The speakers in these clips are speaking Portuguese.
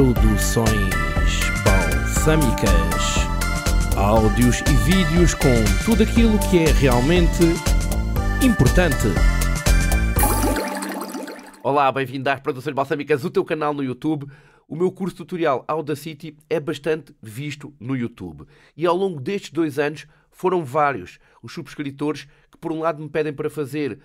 Produções Balsâmicas. Áudios e vídeos com tudo aquilo que é realmente importante. Olá, bem-vindo às Produções Balsâmicas, o teu canal no YouTube. O meu curso tutorial Audacity é bastante visto no YouTube. E ao longo destes dois anos foram vários os subscritores que, por um lado, me pedem para fazer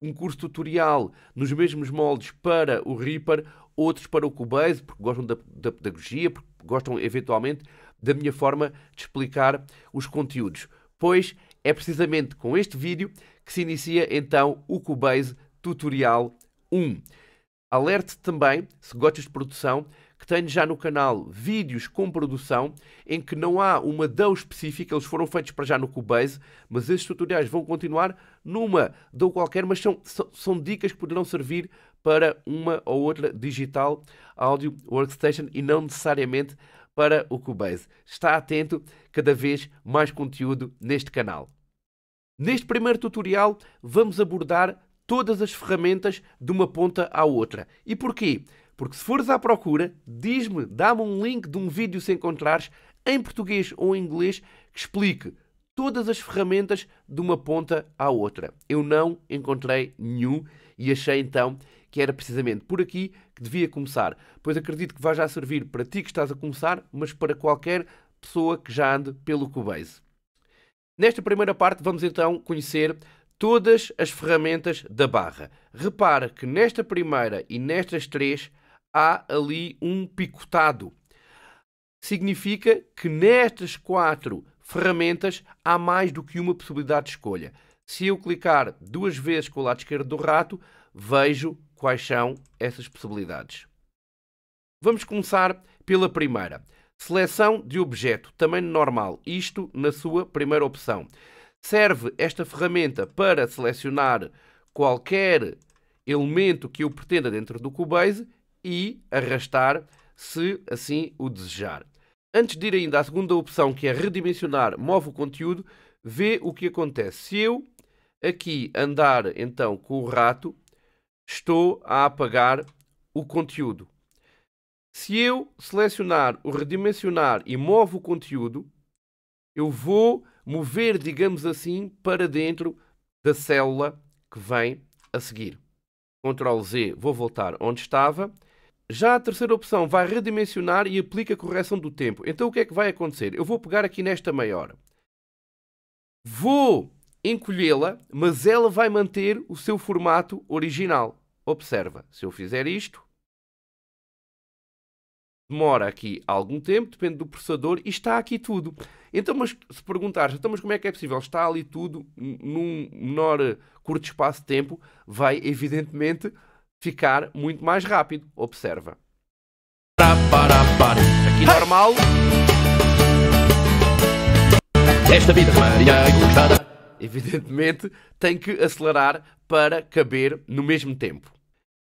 um curso tutorial nos mesmos moldes para o Reaper, outros para o Cubase, porque gostam da, da pedagogia, porque gostam eventualmente da minha forma de explicar os conteúdos. Pois é precisamente com este vídeo que se inicia então o Cubase Tutorial 1. Alerte também, se gostas de produção, que tenho já no canal vídeos com produção em que não há uma DAW específica, eles foram feitos para já no Cubase, mas estes tutoriais vão continuar numa DAW qualquer, mas são, são, são dicas que poderão servir para uma ou outra digital áudio workstation e não necessariamente para o Cubase. Está atento, cada vez mais conteúdo neste canal. Neste primeiro tutorial vamos abordar todas as ferramentas de uma ponta à outra. E porquê? Porque se fores à procura, diz-me, dá-me um link de um vídeo se encontrares em português ou em inglês que explique todas as ferramentas de uma ponta à outra. Eu não encontrei nenhum e achei então que era precisamente por aqui que devia começar, pois acredito que vai já servir para ti que estás a começar, mas para qualquer pessoa que já ande pelo Cubase. Nesta primeira parte vamos então conhecer todas as ferramentas da barra. Repara que nesta primeira e nestas três há ali um picotado. Significa que nestas quatro ferramentas há mais do que uma possibilidade de escolha. Se eu clicar duas vezes com o lado esquerdo do rato, vejo quais são essas possibilidades. Vamos começar pela primeira. Seleção de objeto, tamanho normal, isto na sua primeira opção. Serve esta ferramenta para selecionar qualquer elemento que eu pretenda dentro do Cubase e arrastar, se assim o desejar. Antes de ir ainda à segunda opção, que é redimensionar, move o conteúdo, vê o que acontece. Se eu aqui andar então com o rato, estou a apagar o conteúdo. Se eu selecionar o redimensionar e move o conteúdo, eu vou mover, digamos assim, para dentro da célula que vem a seguir. Ctrl Z, vou voltar onde estava já a terceira opção vai redimensionar e aplica a correção do tempo. Então o que é que vai acontecer? Eu vou pegar aqui nesta maior, Vou encolhê-la, mas ela vai manter o seu formato original. Observa, se eu fizer isto, demora aqui algum tempo, depende do processador, e está aqui tudo. Então, mas se perguntares, então, mas como é que é possível? Está ali tudo num menor curto espaço de tempo, vai evidentemente ficar muito mais rápido. Observa. Aqui normal. Esta vida Maria é Evidentemente, tem que acelerar para caber no mesmo tempo.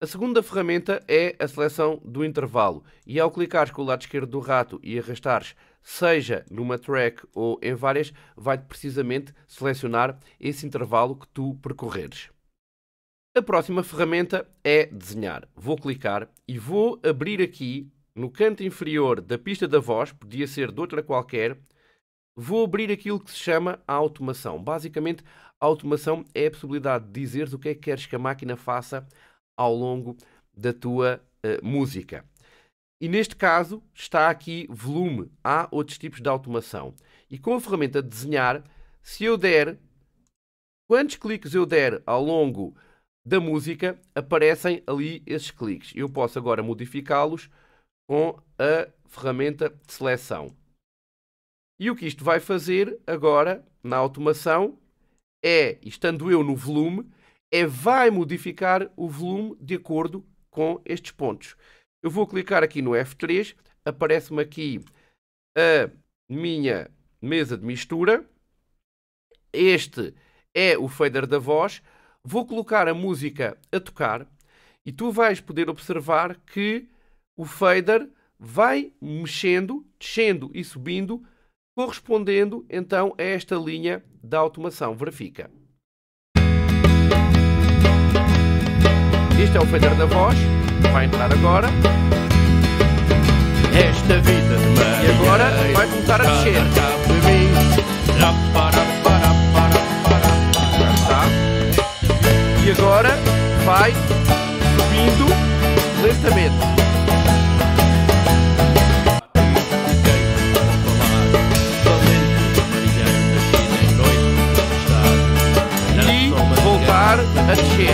A segunda ferramenta é a seleção do intervalo. E ao clicares com o lado esquerdo do rato e arrastares, seja numa track ou em várias, vai-te precisamente selecionar esse intervalo que tu percorreres. A próxima ferramenta é desenhar. Vou clicar e vou abrir aqui no canto inferior da pista da voz, podia ser de outra qualquer, vou abrir aquilo que se chama a automação. Basicamente, a automação é a possibilidade de dizeres o que é que queres que a máquina faça ao longo da tua uh, música. E neste caso está aqui volume. Há outros tipos de automação. E com a ferramenta de desenhar, se eu der quantos cliques eu der ao longo da música aparecem ali esses cliques. Eu posso agora modificá-los com a ferramenta de seleção. E o que isto vai fazer agora na automação é, estando eu no volume, é vai modificar o volume de acordo com estes pontos. Eu vou clicar aqui no F3, aparece-me aqui a minha mesa de mistura. Este é o fader da voz vou colocar a música a tocar e tu vais poder observar que o fader vai mexendo, descendo e subindo, correspondendo então a esta linha da automação. Verifica. Este é o fader da voz, vai entrar agora. Esta vida de E agora vai começar a descer. e agora vai subindo lentamente. E voltar a descer.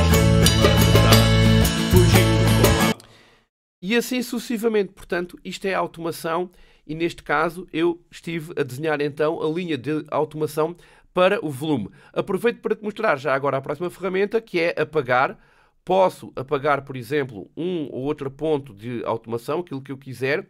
E assim sucessivamente, portanto, isto é automação e neste caso eu estive a desenhar então a linha de automação para o volume. Aproveito para te mostrar já agora a próxima ferramenta que é apagar. Posso apagar, por exemplo, um ou outro ponto de automação, aquilo que eu quiser,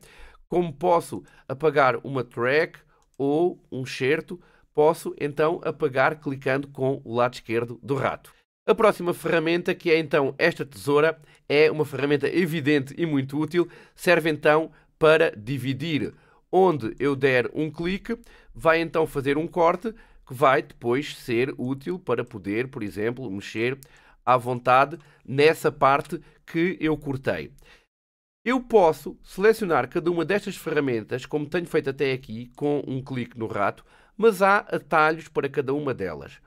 como posso apagar uma track ou um certo, posso então apagar clicando com o lado esquerdo do rato. A próxima ferramenta, que é então esta tesoura, é uma ferramenta evidente e muito útil, serve então para dividir. Onde eu der um clique, vai então fazer um corte, que vai depois ser útil para poder, por exemplo, mexer à vontade nessa parte que eu cortei. Eu posso selecionar cada uma destas ferramentas, como tenho feito até aqui, com um clique no rato, mas há atalhos para cada uma delas,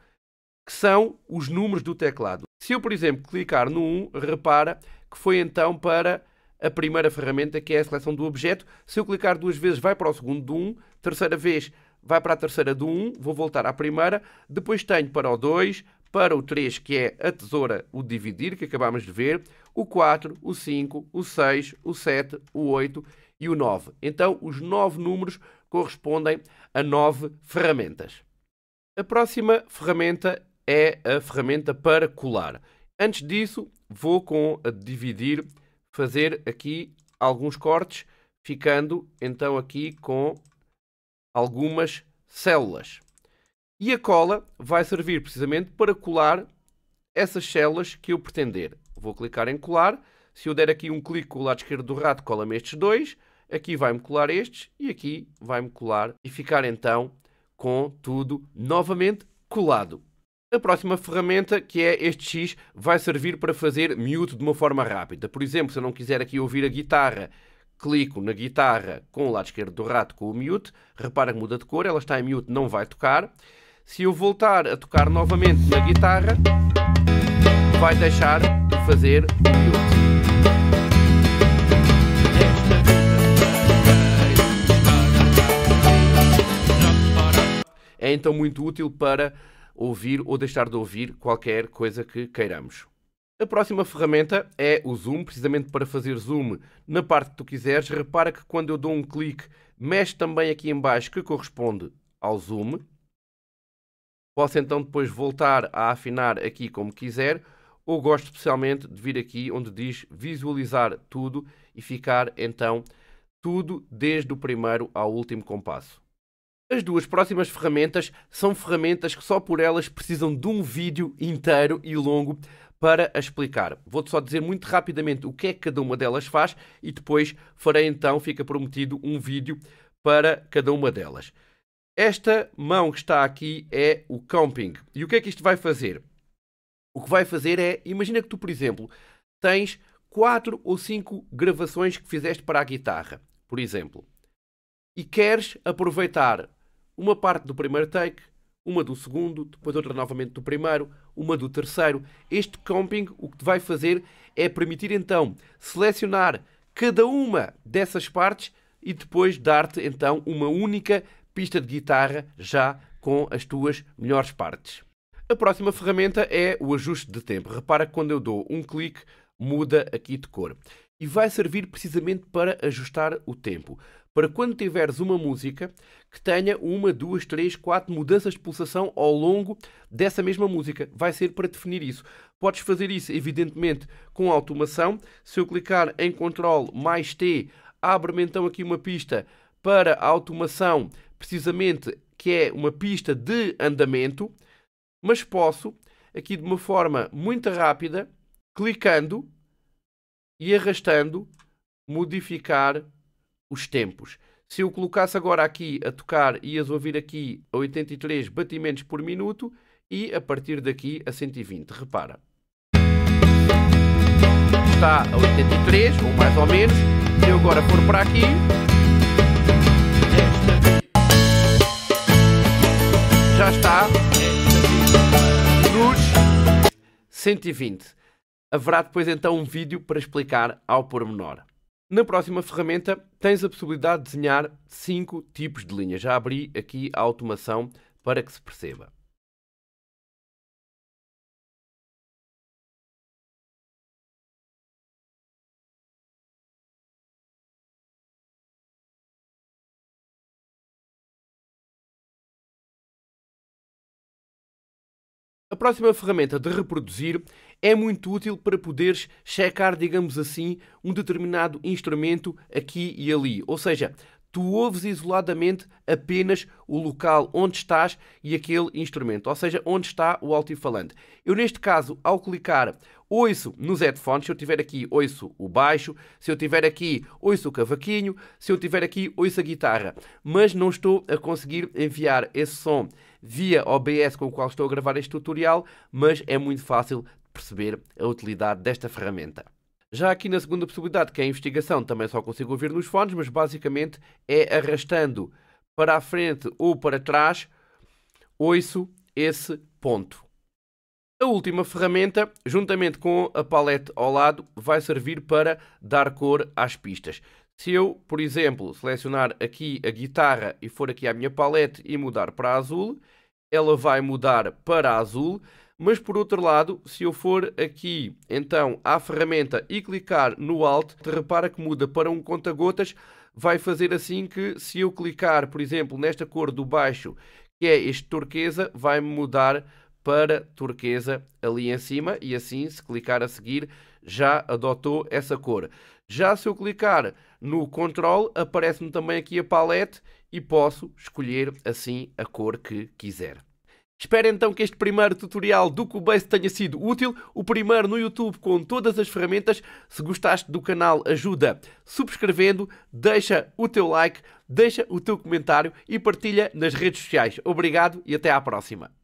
que são os números do teclado. Se eu, por exemplo, clicar no 1, repara que foi então para a primeira ferramenta, que é a seleção do objeto. Se eu clicar duas vezes, vai para o segundo do 1, terceira vez vai para a terceira do 1, vou voltar à primeira, depois tenho para o 2, para o 3, que é a tesoura, o dividir, que acabámos de ver, o 4, o 5, o 6, o 7, o 8 e o 9. Então, os 9 números correspondem a 9 ferramentas. A próxima ferramenta é a ferramenta para colar. Antes disso, vou com a dividir fazer aqui alguns cortes, ficando então aqui com algumas células. E a cola vai servir precisamente para colar essas células que eu pretender. Vou clicar em colar. Se eu der aqui um clique com o lado esquerdo do rato, cola-me estes dois. Aqui vai-me colar estes e aqui vai-me colar. E ficar então com tudo novamente colado. A próxima ferramenta, que é este X, vai servir para fazer mute de uma forma rápida. Por exemplo, se eu não quiser aqui ouvir a guitarra clico na guitarra com o lado esquerdo do rato com o mute, repara que muda de cor, ela está em mute, não vai tocar. Se eu voltar a tocar novamente na guitarra, vai deixar de fazer o mute. É então muito útil para ouvir ou deixar de ouvir qualquer coisa que queiramos. A próxima ferramenta é o zoom, precisamente para fazer zoom na parte que tu quiseres. Repara que quando eu dou um clique, mexe também aqui embaixo que corresponde ao zoom. Posso então depois voltar a afinar aqui como quiser, ou gosto especialmente de vir aqui onde diz visualizar tudo e ficar então tudo desde o primeiro ao último compasso. As duas próximas ferramentas são ferramentas que só por elas precisam de um vídeo inteiro e longo para explicar. Vou-te só dizer muito rapidamente o que é que cada uma delas faz e depois farei então, fica prometido, um vídeo para cada uma delas. Esta mão que está aqui é o camping. E o que é que isto vai fazer? O que vai fazer é, imagina que tu, por exemplo, tens 4 ou 5 gravações que fizeste para a guitarra, por exemplo, e queres aproveitar uma parte do primeiro take, uma do segundo, depois outra novamente do primeiro, uma do terceiro. Este comping o que vai fazer é permitir então selecionar cada uma dessas partes e depois dar-te então uma única pista de guitarra já com as tuas melhores partes. A próxima ferramenta é o ajuste de tempo. Repara que quando eu dou um clique, muda aqui de cor. E vai servir precisamente para ajustar o tempo para quando tiveres uma música que tenha uma, duas, três, quatro mudanças de pulsação ao longo dessa mesma música. Vai ser para definir isso. Podes fazer isso, evidentemente, com automação. Se eu clicar em Ctrl mais T, abre-me então aqui uma pista para a automação, precisamente que é uma pista de andamento, mas posso, aqui de uma forma muito rápida, clicando e arrastando, modificar os tempos. Se eu colocasse agora aqui a tocar, ias ouvir aqui 83 batimentos por minuto e a partir daqui a 120. Repara. Está a 83, ou mais ou menos. Se eu agora for para aqui. Já está nos 120. Haverá depois então um vídeo para explicar ao pormenor. Na próxima ferramenta tens a possibilidade de desenhar 5 tipos de linhas. Já abri aqui a automação para que se perceba. A próxima ferramenta de reproduzir é muito útil para poderes checar, digamos assim, um determinado instrumento aqui e ali. Ou seja, tu ouves isoladamente apenas o local onde estás e aquele instrumento, ou seja, onde está o altifalante. Eu, neste caso, ao clicar ouço nos headphones, se eu tiver aqui, ouço o baixo, se eu tiver aqui, ouço o cavaquinho, se eu tiver aqui, ouço a guitarra, mas não estou a conseguir enviar esse som via OBS com o qual estou a gravar este tutorial, mas é muito fácil perceber a utilidade desta ferramenta. Já aqui na segunda possibilidade, que é a investigação, também só consigo ouvir nos fones, mas basicamente é arrastando para a frente ou para trás, ouço esse ponto. A última ferramenta, juntamente com a paleta ao lado, vai servir para dar cor às pistas. Se eu, por exemplo, selecionar aqui a guitarra e for aqui à minha paleta e mudar para azul, ela vai mudar para azul, mas por outro lado, se eu for aqui então à ferramenta e clicar no Alt, repara que muda para um conta-gotas, vai fazer assim que se eu clicar, por exemplo, nesta cor do baixo, que é este turquesa, vai mudar para turquesa ali em cima e assim, se clicar a seguir, já adotou essa cor. Já se eu clicar no Control, aparece-me também aqui a palete e posso escolher assim a cor que quiser. Espero então que este primeiro tutorial do Cubase tenha sido útil, o primeiro no YouTube com todas as ferramentas. Se gostaste do canal, ajuda subscrevendo, deixa o teu like, deixa o teu comentário e partilha nas redes sociais. Obrigado e até à próxima.